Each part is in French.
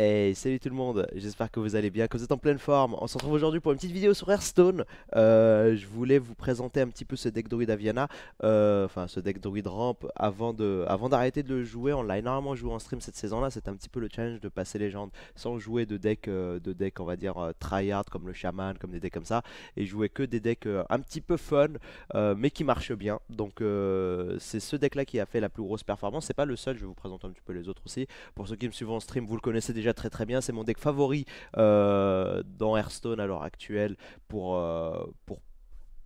Hey, salut tout le monde, j'espère que vous allez bien, que vous êtes en pleine forme. On se retrouve aujourd'hui pour une petite vidéo sur Hearthstone. Euh, je voulais vous présenter un petit peu ce deck druide Aviana, euh, enfin ce deck druide ramp, avant de, avant d'arrêter de le jouer. On l'a énormément joué en stream cette saison-là, c'est un petit peu le challenge de passer légende sans jouer de deck, euh, de deck on va dire tryhard comme le shaman, comme des decks comme ça, et jouer que des decks un petit peu fun, mais qui marchent bien. Donc c'est ce deck-là qui a fait la plus grosse performance. C'est pas le seul, je vais vous présenter un petit peu les autres aussi. Pour ceux qui me suivent en stream, vous le connaissez déjà très très bien. C'est mon deck favori euh, dans Hearthstone à l'heure actuelle pour, euh, pour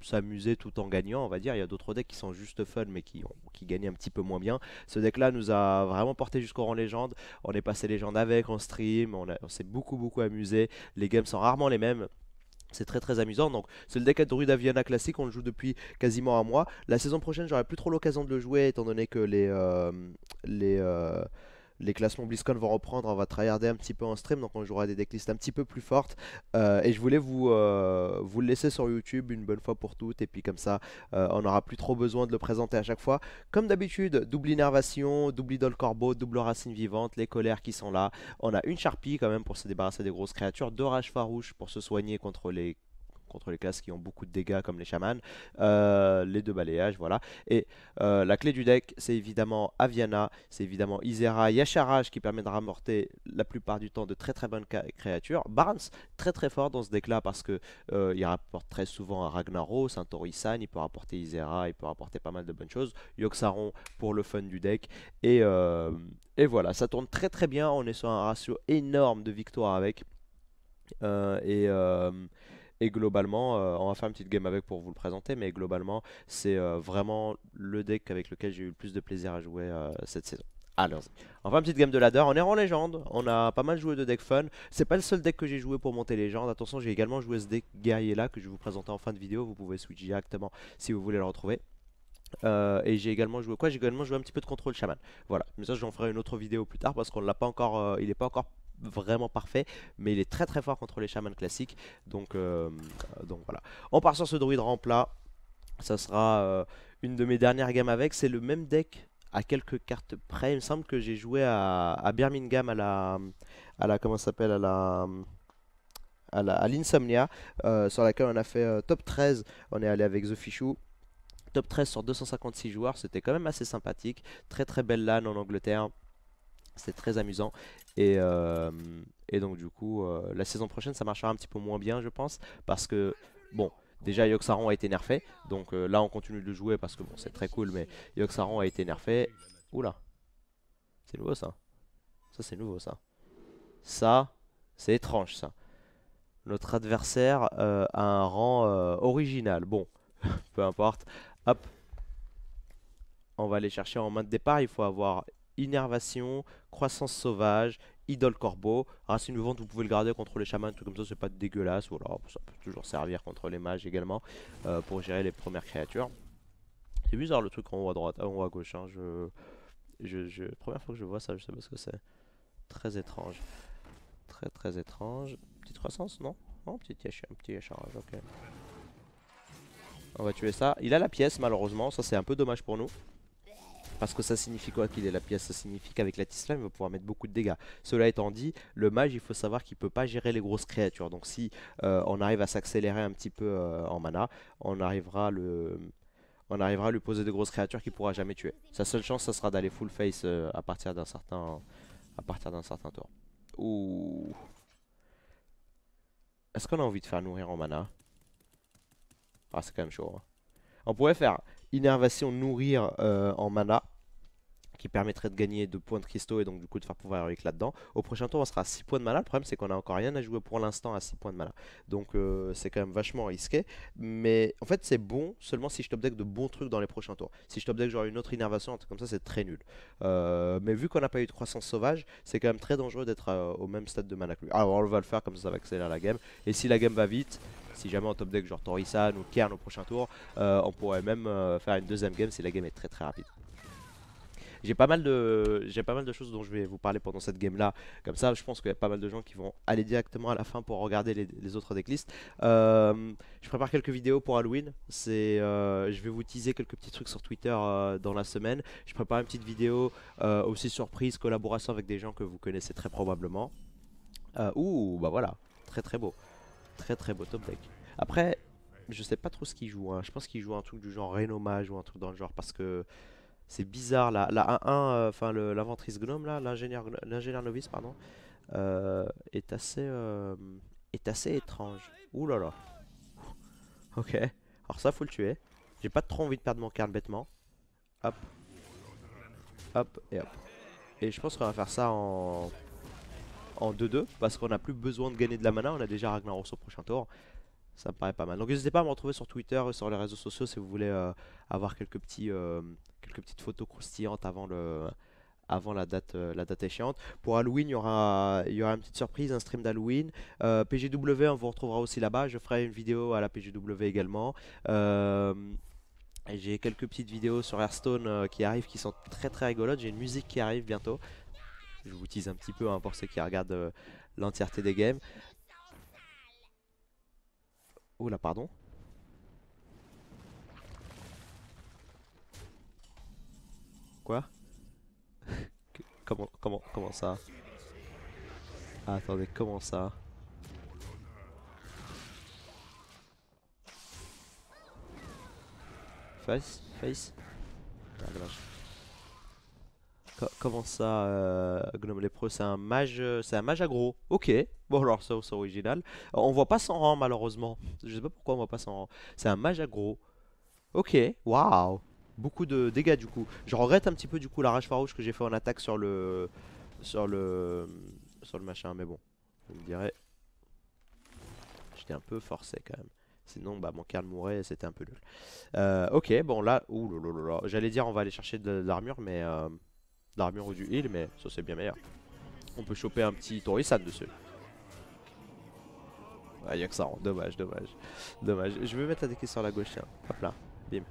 s'amuser tout en gagnant, on va dire. Il y a d'autres decks qui sont juste fun mais qui, ont, qui gagnent un petit peu moins bien. Ce deck là nous a vraiment porté jusqu'au rang légende. On est passé légende avec en stream, on, s'est beaucoup beaucoup amusé. Les games sont rarement les mêmes. C'est très très amusant. Donc, c'est le deck à Druid Aviana classique. On le joue depuis quasiment un mois. La saison prochaine, j'aurai plus trop l'occasion de le jouer étant donné que les. Euh, les les classements BlizzCon vont reprendre, on va tryharder un petit peu en stream, donc on jouera des decklists un petit peu plus fortes. Euh, et je voulais vous, euh, vous le laisser sur YouTube une bonne fois pour toutes, et puis comme ça, euh, on n'aura plus trop besoin de le présenter à chaque fois. Comme d'habitude, double innervation, double idole corbeau, double racine vivante, les colères qui sont là. On a une charpie quand même pour se débarrasser des grosses créatures, rages farouches pour se soigner contre les contre les classes qui ont beaucoup de dégâts comme les chamans, euh, les deux balayages, voilà. Et euh, la clé du deck, c'est évidemment Aviana, c'est évidemment Isera, Yasharaj qui permet de ramorter la plupart du temps de très très bonnes créatures. Barnes, très très fort dans ce deck là parce que euh, il rapporte très souvent un Ragnaros, un il peut rapporter Isera, il peut rapporter pas mal de bonnes choses. Yoxaron pour le fun du deck et voilà, ça tourne très très bien. On est sur un ratio énorme de victoires avec. et, et globalement, euh, on va faire une petite game avec pour vous le présenter, mais globalement, c'est euh, vraiment le deck avec lequel j'ai eu le plus de plaisir à jouer euh, cette saison. Alors, enfin une petite game de ladder, on est en légende, on a pas mal joué de deck fun, c'est pas le seul deck que j'ai joué pour monter légende, attention j'ai également joué ce deck guerrier là que je vais vous présenter en fin de vidéo, vous pouvez switch directement si vous voulez le retrouver. et j'ai également joué quoi J'ai également joué un petit peu de contrôle shaman. Voilà, mais ça j'en ferai une autre vidéo plus tard parce qu'on l'a pas encore, il est pas encore vraiment parfait, mais il est très très fort contre les chamans classiques. Donc, euh, euh, donc voilà. On part sur ce druide là, Ça sera euh, une de mes dernières games avec. C'est le même deck à quelques cartes près. Il me semble que j'ai joué à, Birmingham à la. À la comment s'appelle À la à l'Insomnia, sur laquelle on a fait top 13. On est allé avec The Fichou. Top 13 sur 256 joueurs, c'était quand même assez sympathique. Très très belle lane en Angleterre c'est très amusant. Et, euh, donc du coup, euh, la saison prochaine, ça marchera un petit peu moins bien, je pense. Parce que, bon, déjà Yoxaron a été nerfé. Donc euh, là, on continue de jouer parce que bon, c'est très cool. Mais Yoxaron a été nerfé. Oula. C'est nouveau ça. Ça, c'est nouveau ça. Ça, c'est étrange ça. Notre adversaire a un rang original. Bon, peu importe. Hop. On va aller chercher en main de départ. Il faut avoir Innervation, Croissance Sauvage, Idole Corbeau. Racine Vivante, vous pouvez le garder contre les chamans, tout comme ça, c'est pas dégueulasse. Ou alors, ça peut toujours servir contre les mages également euh, pour gérer les premières créatures. C'est bizarre le truc en haut à droite, en haut à gauche. Hein, je, Première fois que je vois ça, je sais pas ce que c'est. Très étrange. Très très étrange. Petite croissance, non Non, petit, petit ok. On va tuer ça. Il a la pièce, malheureusement. Ça, c'est un peu dommage pour nous. Parce que ça signifie quoi qu'il ait la pièce Ça signifie qu'avec la Tisla, il va pouvoir mettre beaucoup de dégâts. Cela étant dit, le mage, il faut savoir qu'il peut pas gérer les grosses créatures. Donc si euh, on arrive à s'accélérer un petit peu euh, en mana, on arrivera le on arrivera à lui poser de grosses créatures qu'il pourra jamais tuer. Sa seule chance, ça sera d'aller full face euh, à partir d'un certain à partir d'un certain tour. Ouh. Est-ce qu'on a envie de faire nourrir en mana Ah, c'est quand même chaud. Hein. On pourrait faire innervation nourrir en mana qui permettrait de gagner deux points de cristaux et donc du coup de faire pouvoir avec là-dedans. Au prochain tour, on sera à 6 points de mana. Le problème, c'est qu'on a encore rien à jouer pour l'instant à 6 points de mana. Donc euh, c'est quand même vachement risqué. Mais en fait, c'est bon seulement si je top deck de bons trucs dans les prochains tours. Si je top genre une autre innervation, comme ça, c'est très nul. Euh, mais vu qu'on n'a pas eu de croissance sauvage, c'est quand même très dangereux d'être euh, au même stade de mana que lui. Alors ah, on va le faire comme ça, ça va accélérer la game. Et si la game va vite, si jamais on top deck genre Torisan ou Kern au prochain tour, on pourrait même faire une deuxième game si la game est très très rapide. J'ai pas mal de j'ai pas mal de choses dont je vais vous parler pendant cette game là. Comme ça, je pense qu'il y a pas mal de gens qui vont aller directement à la fin pour regarder les, autres decklists. Euh, je prépare quelques vidéos pour Halloween. C'est euh, je vais vous teaser quelques petits trucs sur Twitter euh, dans la semaine. Je prépare une petite vidéo euh, aussi surprise collaboration avec des gens que vous connaissez très probablement. ouh, bah voilà, très très beau. Très très beau top deck. Après, je sais pas trop ce qu'il joue. Hein. Je pense qu'il joue un truc du genre Rénommage ou un truc dans le genre parce que c'est bizarre là. La 1 1 enfin l'inventrice gnome là, l'ingénieur novice, pardon, euh, est assez euh, est assez étrange. Ouh là là. ok. Alors ça faut le tuer. J'ai pas trop envie de perdre mon carne bêtement. Hop. Hop et hop. Et je pense qu'on va faire ça en en 2-2 parce qu'on n'a plus besoin de gagner de la mana, on a déjà Ragnaros au prochain tour. Ça me paraît pas mal. Donc n'hésitez pas à me retrouver sur Twitter sur les réseaux sociaux si vous voulez euh, avoir quelques petits petites photos croustillantes avant le avant la date, euh, la date échéante. Pour Halloween, il y aura, il y aura une petite surprise, un stream d'Halloween. Euh, PGW, on vous retrouvera aussi là-bas. Je ferai une vidéo à la PGW également. Euh, j'ai quelques petites vidéos sur Hearthstone qui arrivent, qui sont très très rigolotes. J'ai une musique qui arrive bientôt. Je vous tease un petit peu hein, pour ceux qui regardent l'entièreté des games. Oula, pardon. Quoi Comment, comment, comment ça ah, Attendez, comment ça Face Face ah, Comment ça, euh, Gnome Lepreux C'est un mage euh, c'est un mage aggro. Ok, bon alors ça c'est original. Euh, on voit pas son rang malheureusement. Je sais pas pourquoi on voit pas son rang. C'est un mage aggro. Ok, waouh beaucoup de dégâts du coup. Je regrette un petit peu du coup la rage farouche que j'ai fait en attaque sur le... Sur le... Sur le machin, mais bon. Vous me direz... J'étais un peu forcé quand même. Sinon, bah, mon calme mourait c'était un peu nul. Euh, ok, bon là... Ouh J'allais dire on va aller chercher de, l'armure, mais... Euh, l'armure ou du heal, mais ça c'est bien meilleur. On peut choper un petit Torisan dessus. Ah, y'a que ça, hein. dommage, dommage. Dommage. Je vais mettre attaquer sur la gauche, tiens. Hop là, bim.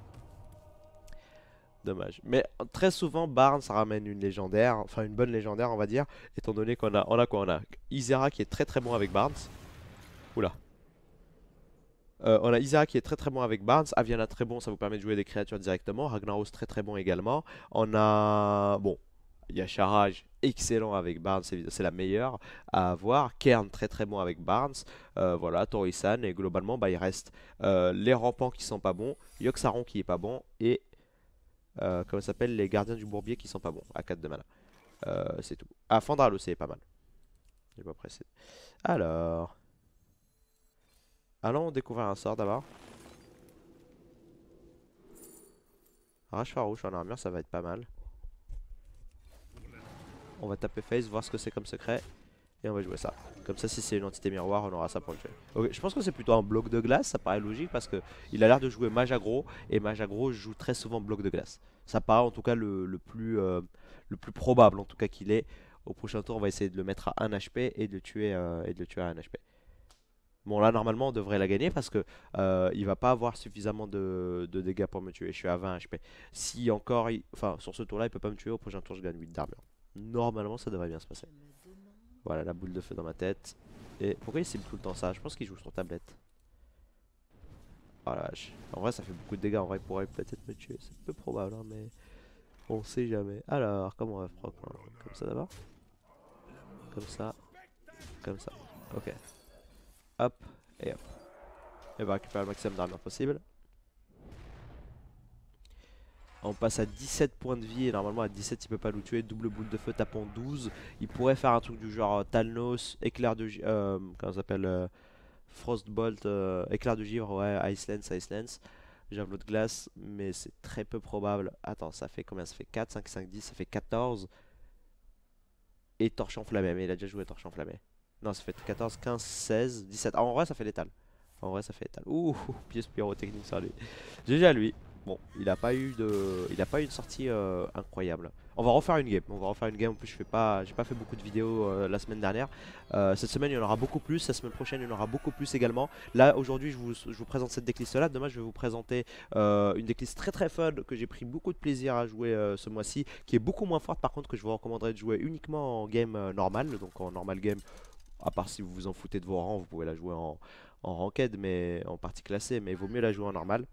Dommage. Mais très souvent, Barnes ramène une légendaire, enfin une bonne légendaire, on va dire, étant donné qu'on a, on a quoi On a Isera qui est très très bon avec Barnes. Oula. Euh, on a Isera qui est très très bon avec Barnes, Aviana très bon, ça vous permet de jouer des créatures directement, Ragnaros très très bon également. On a... Bon, il excellent avec Barnes, c'est la meilleure à avoir. Kern très très bon avec Barnes, euh, voilà, Torisan, et globalement bah, il reste euh, les rampants qui sont pas bons, Yoxaron qui est pas bon, et euh, comment ça s'appelle, les gardiens du bourbier qui sont pas bons, à 4 de mana. Euh, c'est tout. Ah, Fandral aussi est pas mal. J'ai pas pressé. Alors. Allons découvrir un sort d'abord. Rage farouche en armure, ça va être pas mal. On va taper face, voir ce que c'est comme secret. Et on va jouer ça. Comme ça, si c'est une entité miroir, on aura ça pour le tuer Ok, je pense que c'est plutôt un bloc de glace, ça paraît logique parce que il a l'air de jouer mage aggro et mage aggro joue très souvent bloc de glace. Ça paraît en tout cas le, le plus, euh, le plus probable en tout cas qu'il est. Au prochain tour, on va essayer de le mettre à 1 HP et de le tuer, euh, et de le tuer à 1 HP. Bon là normalement on devrait la gagner parce que euh, il va pas avoir suffisamment de, de, dégâts pour me tuer, je suis à 20 HP. Si encore, enfin sur ce tour là il peut pas me tuer, au prochain tour je gagne 8 d'armure. Normalement ça devrait bien se passer. Voilà la boule de feu dans ma tête. Et pourquoi il cible tout le temps ça Je pense qu'il joue sur tablette. Oh voilà, En vrai ça fait beaucoup de dégâts. En vrai il pourrait peut-être me tuer. C'est peu probable hein, mais on sait jamais. Alors comment on va proc Comme ça d'abord. Comme ça. Comme ça. Ok. Hop et hop. Et va bah, récupérer le maximum d'armure possible. On passe à 17 points de vie et normalement à 17 il peut pas nous tuer. Double boule de feu tapant 12. Il pourrait faire un truc du genre euh, Talnos, éclair de givre, euh, comment ça s'appelle euh, Frostbolt, éclair de givre, ouais, Ice Lens, Ice Lens. Javelot de glace, mais c'est très peu probable. Attends, ça fait combien Ça fait 4, 5, 5, 10, ça fait 14. Et torche enflammée, mais il a déjà joué torche enflammée. Non, ça fait 14, 15, 16, 17. en vrai, ça fait létal. En vrai, ça fait létal. Ouh, pièce pyrotechnique sur lui. GG lui. Bon, il n'a pas eu de, il a pas eu une sortie euh, incroyable. On va refaire une game. On va refaire une game. En plus, je fais pas, j'ai pas fait beaucoup de vidéos euh, la semaine dernière. Euh, cette semaine, il y en aura beaucoup plus. La semaine prochaine, il y en aura beaucoup plus également. Là, aujourd'hui, je vous, présente cette décliste là. Demain, je vais vous présenter une décliste très très fun que j'ai pris beaucoup de plaisir à jouer ce mois-ci, qui est beaucoup moins forte par contre que je vous recommanderais de jouer uniquement en game normal donc en normal game. À part si vous vous en foutez de vos rangs, vous pouvez la jouer en, en ranked, mais en partie classée, mais il vaut mieux la jouer en normal.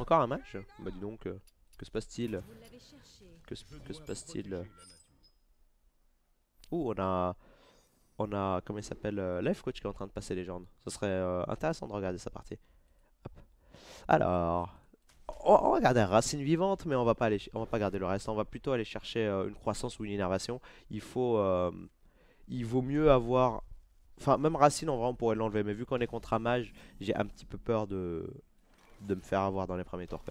Encore un match Bah dis donc, euh, que se passe-t-il que, se passe-t-il Ouh, on a... On a, comment il s'appelle euh, Life Coach qui est en train de passer les légende. Ce serait euh, intéressant de regarder sa partie. Alors... On, regarde va garder Racine Vivante, mais on va pas aller, on va pas garder le reste. On va plutôt aller chercher une croissance ou une innervation. Il faut... il vaut mieux avoir... Enfin, même Racine, en vrai, on pourrait l'enlever. Mais vu qu'on est contre un mage, j'ai un petit peu peur de de me faire avoir dans les premiers tours.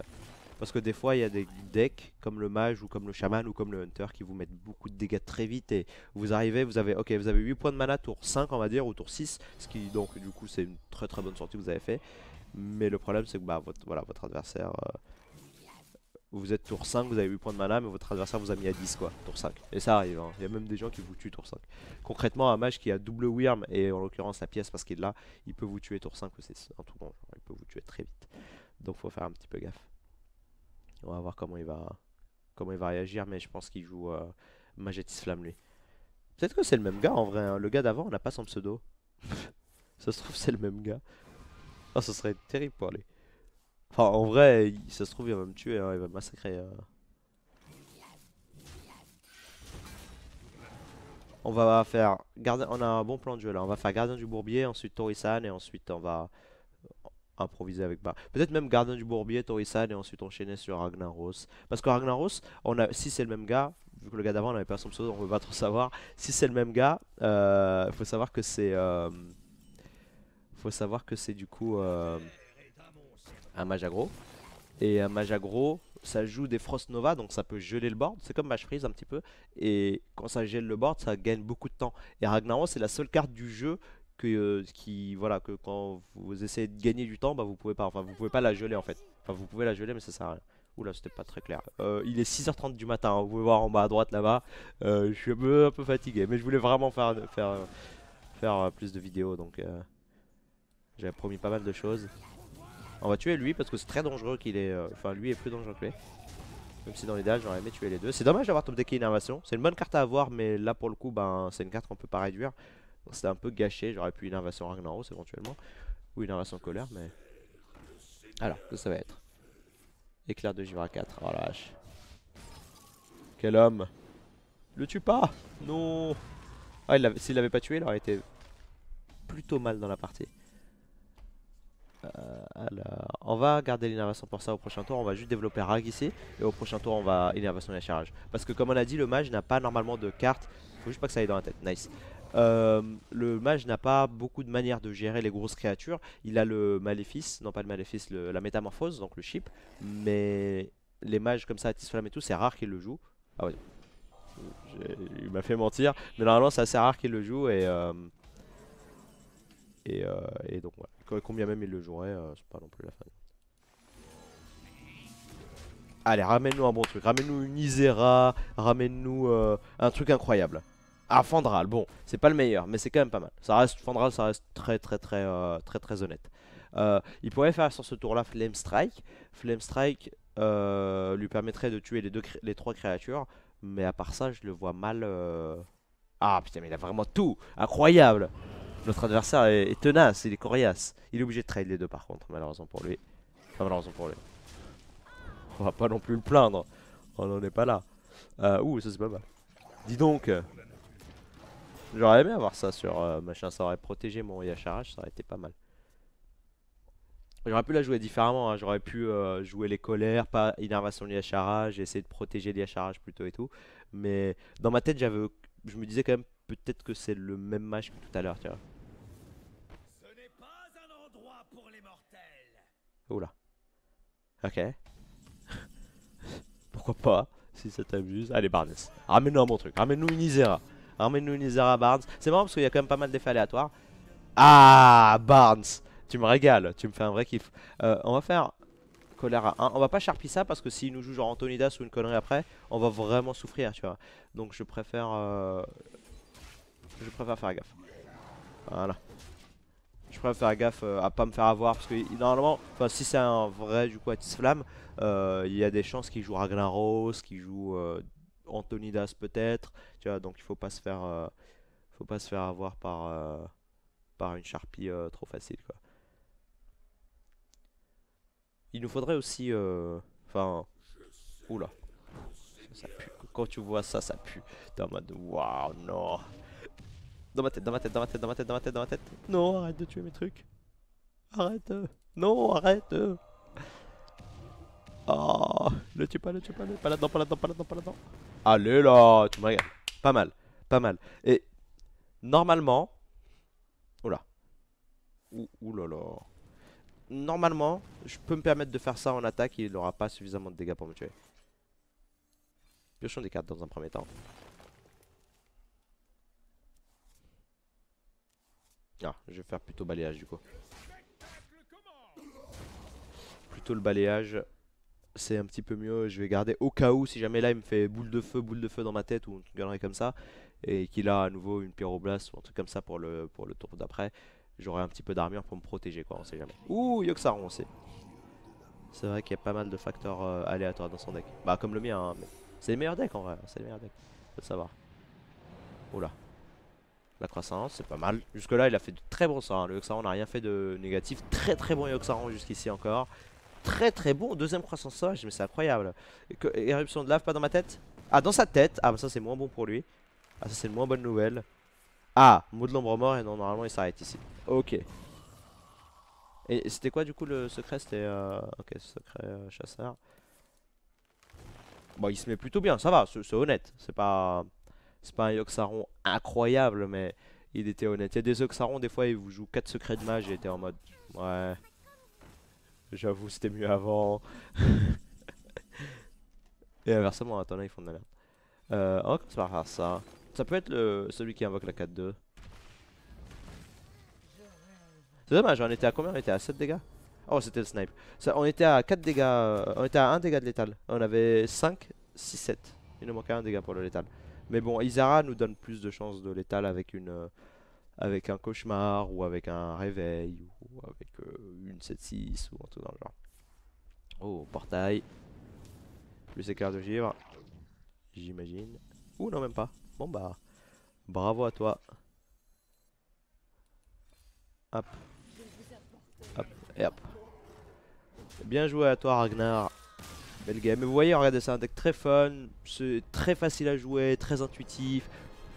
Parce que des fois, il y a des decks comme le mage ou comme le chaman ou comme le hunter qui vous mettent beaucoup de dégâts très vite et vous arrivez, vous avez ok, vous avez 8 points de mana tour 5 on va dire ou tour 6, ce qui donc du coup c'est une très très bonne sortie que vous avez fait. Mais le problème c'est que bah votre, voilà, votre adversaire euh, vous êtes tour 5, vous avez 8 points de mana mais votre adversaire vous a mis à 10 quoi, tour 5. Et ça arrive, hein. il y a même des gens qui vous tuent tour 5. Concrètement, un mage qui a double wyrm et en l'occurrence la pièce parce qu'il est là, il peut vous tuer tour 5 ou c'est en tout cas il peut vous tuer très vite. Donc faut faire un petit peu gaffe. On va voir comment il va, comment il va réagir, mais je pense qu'il joue euh, Majetis Flamme lui. Peut-être que c'est le même gars en vrai. Hein. Le gars d'avant, on n'a pas son pseudo. ça se trouve, c'est le même gars. Oh, ah, ça serait terrible pour lui. Enfin, en vrai, ça se trouve, il va me tuer, hein. il va me massacrer. Euh. On va faire. On a un bon plan de jeu là. On va faire gardien du bourbier, ensuite Torisan, et ensuite on va improvisé avec Bar. Peut-être même Gardien du Bourbier, Torisan et ensuite enchaîner sur Ragnaros. Parce que Ragnaros, on a, si c'est le même gars, vu que le gars d'avant n'avait pas son pseudo, on veut pas trop savoir. Si c'est le même gars, il euh, faut savoir que c'est. Euh, faut savoir que c'est du coup euh, un mage aggro. Et un mage aggro, ça joue des Frost Nova, donc ça peut geler le board. C'est comme Mage Freeze un petit peu. Et quand ça gèle le board, ça gagne beaucoup de temps. Et Ragnaros, c'est la seule carte du jeu que euh, qui voilà que quand vous essayez de gagner du temps bah vous pouvez pas enfin vous pouvez pas la geler en fait enfin vous pouvez la geler mais ça sert à rien Oula c'était pas très clair euh, il est 6h30 du matin hein, vous pouvez voir en bas à droite là-bas euh, je suis un peu, fatigué mais je voulais vraiment faire faire faire plus de vidéos donc j'avais promis pas mal de choses on va tuer lui parce que c'est très dangereux qu'il est enfin lui est plus dangereux que lui même si dans l'idéal j'aurais aimé tuer les deux. C'est dommage d'avoir top deck innovation. C'est une bonne carte à avoir mais là pour le coup ben c'est une carte qu'on peut pas réduire. C'était un peu gâché, j'aurais pu une invasion Ragnaros éventuellement. Ou une invasion colère, mais... Alors, que ça va être Éclair de Givra 4, oh Quel homme Le tue pas Non Ah, s'il l'avait pas tué, il aurait été plutôt mal dans la partie. Euh, alors, on va garder l'innervation pour ça au prochain tour. On va juste développer Rag ici. Et au prochain tour, on va innervation et charge. Parce que, comme on a dit, le mage n'a pas normalement de carte. Faut juste pas que ça aille dans la tête. Nice. Euh, le mage n'a pas beaucoup de manières de gérer les grosses créatures. Il a le maléfice, non pas le maléfice, la métamorphose, donc le chip. Mais les mages comme ça, Tisflam et tout, c'est rare qu'il le joue. Ah ouais. Il m'a fait mentir. Mais normalement, c'est assez rare qu'il le joue et. Euh, euh, et, donc, combien même il le jouerait c'est pas non plus la fin. Allez, ramène-nous un bon truc. Ramène-nous une Isera. Ramène-nous un truc incroyable. Ah, Fandral, bon, c'est pas le meilleur, mais c'est quand même pas mal. Ça reste, Fandral, ça reste très très très euh, très très honnête. Euh, il pourrait faire sur ce tour-là Flame Strike. Flame Strike euh, lui permettrait de tuer les, deux, les trois créatures, mais à part ça, je le vois mal... Ah putain, mais il a vraiment tout Incroyable Notre adversaire est, tenace, il est coriace. Il est obligé de trade les deux par contre, malheureusement pour lui. malheureusement pour lui. On va pas non plus le plaindre. On n'en est pas là. ouh, ça c'est pas mal. Dis donc J'aurais aimé avoir ça sur euh, machin, ça aurait protégé mon Yasharaj, ça aurait été pas mal. J'aurais pu la jouer différemment, hein. j'aurais pu euh, jouer les colères, pas innervation de Yasharaj, essayer de protéger les plutôt et tout. Mais dans ma tête, j'avais, je me disais quand même peut-être que c'est le même match que tout à l'heure, tu vois. Ce n'est pas un endroit pour les mortels. Oula. Ok. Pourquoi pas, si ça t'amuse. Allez, Barnes, ramène-nous un bon truc, ramène-nous une Isera. Armée nous une Barnes. C'est marrant parce qu'il y a quand même pas mal d'effets aléatoires. Ah, Barnes Tu me régales, tu me fais un vrai kiff. Euh, on va faire colère 1. On va pas charpie ça parce que s'il nous joue genre Antonidas ou une connerie après, on va vraiment souffrir, tu vois. Donc je préfère... Euh... Je préfère faire gaffe. Voilà. Je préfère faire gaffe euh, à pas me faire avoir parce que normalement, enfin si c'est un vrai du coup Atis Flamme, euh, il y a des chances qu'il joue Rose, qu'il joue Antonidas peut-être, donc il faut pas se faire, euh, faut pas se faire avoir par, euh, par une charpie euh, trop facile. Quoi. Il nous faudrait aussi, enfin, oula, pue. Quand tu vois ça, ça pue. en mode waouh, non. Dans ma tête, dans ma tête, dans ma tête, dans ma tête, dans ma tête, dans ma tête. Non, arrête de tuer mes trucs. Arrête. Non, arrête. Oh, ne tue pas, ne tue pas, ne tue pas là-dedans, pas là-dedans, pas là-dedans, pas là-dedans. Allez là, tu me regardes. Pas mal, pas mal. Et normalement. Oula. Ouh, Normalement, je peux me permettre de faire ça en attaque. Il n'aura pas suffisamment de dégâts pour me tuer. Piochons des cartes dans un premier temps. Ah, je vais faire plutôt balayage du coup. Plutôt le balayage c'est un petit peu mieux. Je vais garder au cas où, si jamais là il me fait boule de feu, boule de feu dans ma tête ou une galerie comme ça, et qu'il a à nouveau une pyroblast ou un truc comme ça pour le, pour le tour d'après, j'aurai un petit peu d'armure pour me protéger, quoi, on sait jamais. Ouh, Yoxaron, on sait. C'est vrai qu'il y a pas mal de facteurs euh, aléatoires dans son deck. Bah, comme le mien, hein, c'est le meilleur deck en vrai, hein, c'est le meilleur deck, faut le savoir. Oula. La croissance, c'est pas mal. Jusque là, il a fait de très bons sorts. Hein. Le Yoxaron n'a rien fait de négatif. Très très bon Yoxaron jusqu'ici encore très très bon. Deuxième croissance sauvage, mais c'est incroyable. éruption de lave, pas dans ma tête Ah, dans sa tête Ah, bah ça c'est moins bon pour lui. Ah, ça c'est le moins bonne nouvelle. Ah, mot de l'ombre mort, et non, normalement il s'arrête ici. Ok. Et c'était quoi du coup le secret C'était. Euh, ok, secret euh, chasseur. Bon, il se met plutôt bien, ça va, c'est honnête. C'est pas. C'est pas un Yoxaron incroyable, mais il était honnête. Il y a des Yoxarons, des fois, ils vous jouent 4 secrets de mage et était en mode. Ouais. J'avoue, c'était mieux avant. Et inversement, attends, ils font de l'alerte merde. Euh, on oh, va faire ça. Ça peut être celui qui invoque la 4-2. C'est dommage, on était à combien On était à 7 dégâts Oh, c'était le snipe. on était à 4 dégâts. Euh, on était à 1 dégât de létal. On avait 5, 6, 7. Il nous manquait 1 dégât pour le létal. Mais bon, Izara nous donne plus de chances de létal avec une. Euh, avec un cauchemar ou avec un réveil ou avec euh, une 7-6 ou un truc dans le genre. Oh, portail. Plus éclair de givre. J'imagine. Ou non, même pas. Bon bah, bravo à toi. Hop. Hop, et hop. Bien joué à toi, Ragnar. Belle game. Mais vous voyez, regardez, c'est un deck très fun. C'est très facile à jouer, très intuitif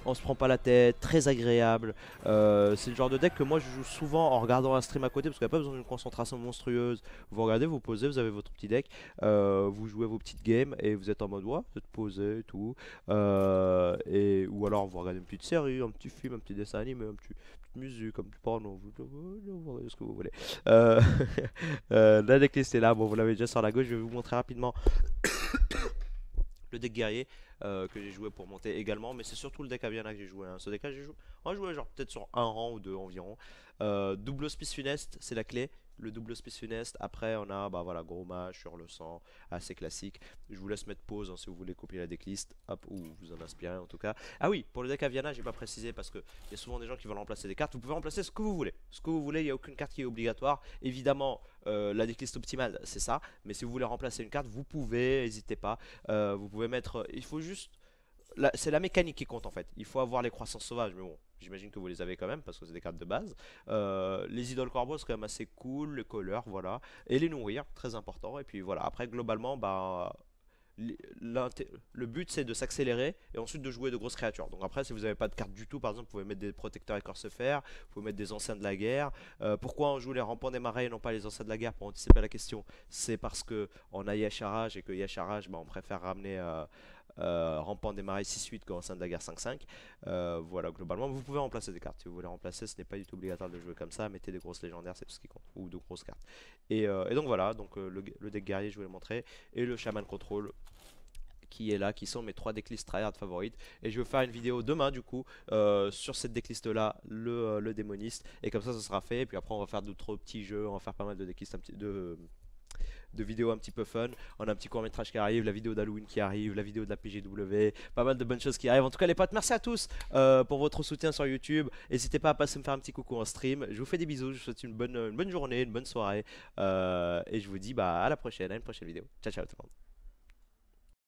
on se prend pas la tête, très agréable. Euh, c'est le genre de deck que moi je joue souvent en regardant un stream à côté parce qu'il n'y a pas besoin d'une concentration monstrueuse. Vous regardez, vous posez, vous avez votre petit deck, euh, vous jouez vos petites games et vous êtes en mode ouais, vous êtes posé et tout. Euh, et, ou alors vous regardez une petite série, un petit film, un petit dessin animé, un petit, une petite musique, un petit porno, vous, voyez ce que vous voulez. la decklist est là, bon vous l'avez déjà sur la gauche, je vais vous montrer rapidement le deck guerrier euh, que j'ai joué pour monter également, mais c'est surtout le deck Aviana que j'ai joué. Hein. Ce deck j'ai joué, on joué genre peut-être sur un rang ou deux environ. Euh, double Hospice Funeste, c'est la clé le double spécialiste Après, on a, bah voilà, gros match sur le sang, assez classique. Je vous laisse mettre pause hein, si vous voulez copier la decklist. ou vous en inspirez en tout cas. Ah oui, pour le deck Aviana, j'ai pas précisé parce que il y a souvent des gens qui veulent remplacer des cartes. Vous pouvez remplacer ce que vous voulez. Ce que vous voulez, il n'y a aucune carte qui est obligatoire. Évidemment, euh, la decklist optimale, c'est ça. Mais si vous voulez remplacer une carte, vous pouvez, n'hésitez pas. Euh, vous pouvez mettre, il faut juste c'est la mécanique qui compte en fait. Il faut avoir les croissants sauvages, mais bon, j'imagine que vous les avez quand même parce que c'est des cartes de base. Euh, les idoles corbeaux, c'est quand même assez cool, les couleurs, voilà. Et les nourrir, très important. Et puis voilà, après, globalement, bah, le but c'est de s'accélérer et ensuite de jouer de grosses créatures. Donc après, si vous n'avez pas de cartes du tout, par exemple, vous pouvez mettre des protecteurs écorce fer, vous pouvez mettre des anciens de la guerre. Euh, pourquoi on joue les rampants des marais et non pas les anciens de la guerre pour anticiper la question C'est parce qu'on a Yasharaj et que Yasharaj, bah, on préfère ramener euh, euh, rampant démarrer 6-8 quand sein de la guerre 5-5. voilà, globalement, vous pouvez remplacer des cartes. Si vous voulez remplacer, ce n'est pas du tout obligatoire de jouer comme ça. Mettez des grosses légendaires, c'est tout ce qui compte, ou de grosses cartes. Et, euh, donc voilà, donc euh, le, deck guerrier, je vous l'ai montré, et le shaman control qui est là, qui sont mes trois decklists tryhard favorites. Et je vais faire une vidéo demain du coup euh, sur cette decklist là, le, démoniste. Et comme ça, ça sera fait. Et puis après, on va faire d'autres petits jeux, on va faire pas mal de decklists, de, de vidéos un petit peu fun. On a un petit court métrage qui arrive, la vidéo d'Halloween qui arrive, la vidéo de la PGW, pas mal de bonnes choses qui arrivent. En tout cas, les potes, merci à tous euh, pour votre soutien sur YouTube. N'hésitez pas à passer me faire un petit coucou en stream. Je vous fais des bisous, je vous souhaite une bonne, bonne journée, une bonne soirée. Euh, et je vous dis bah, à la prochaine, à une prochaine vidéo. Ciao, ciao tout le monde.